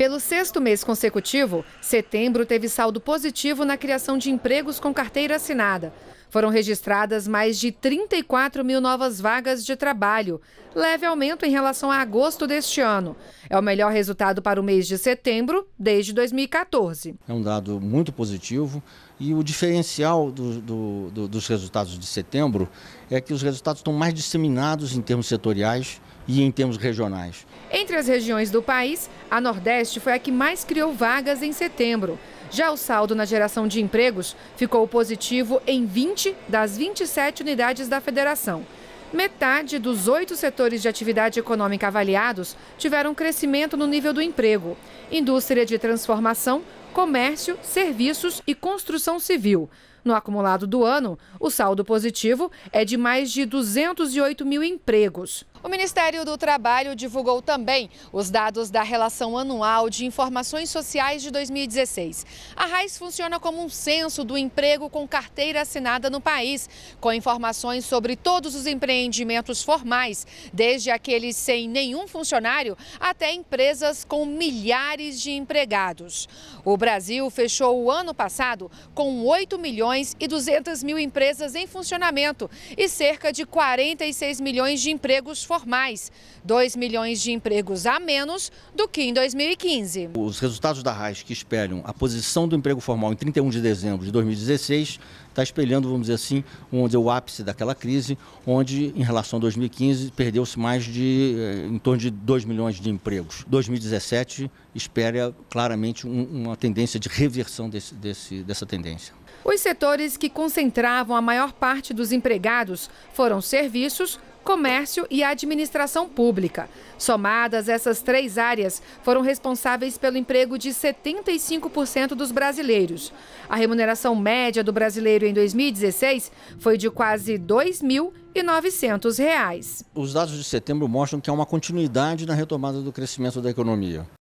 Pelo sexto mês consecutivo, setembro teve saldo positivo na criação de empregos com carteira assinada. Foram registradas mais de 34 mil novas vagas de trabalho, leve aumento em relação a agosto deste ano. É o melhor resultado para o mês de setembro desde 2014. É um dado muito positivo e o diferencial do, do, do, dos resultados de setembro é que os resultados estão mais disseminados em termos setoriais e em termos regionais. Entre as regiões do país, a Nordeste foi a que mais criou vagas em setembro. Já o saldo na geração de empregos ficou positivo em 20 das 27 unidades da federação. Metade dos oito setores de atividade econômica avaliados tiveram crescimento no nível do emprego: indústria de transformação, comércio, serviços e construção civil. No acumulado do ano, o saldo positivo é de mais de 208 mil empregos. O Ministério do Trabalho divulgou também os dados da Relação Anual de Informações Sociais de 2016. A RAIS funciona como um censo do emprego com carteira assinada no país, com informações sobre todos os empreendimentos formais, desde aqueles sem nenhum funcionário até empresas com milhares de empregados. O Brasil fechou o ano passado com 8 milhões milhões e 200 mil empresas em funcionamento e cerca de 46 milhões de empregos formais, 2 milhões de empregos a menos do que em 2015. Os resultados da RAIS que espelham a posição do emprego formal em 31 de dezembro de 2016 está espelhando, vamos dizer assim, onde é o ápice daquela crise, onde em relação a 2015 perdeu-se mais de eh, em torno de 2 milhões de empregos. 2017 espera claramente um, uma tendência de reversão desse, desse, dessa tendência. Os setores que concentravam a maior parte dos empregados foram serviços, comércio e administração pública. Somadas, essas três áreas foram responsáveis pelo emprego de 75% dos brasileiros. A remuneração média do brasileiro em 2016 foi de quase R$ 2.900. Os dados de setembro mostram que há uma continuidade na retomada do crescimento da economia.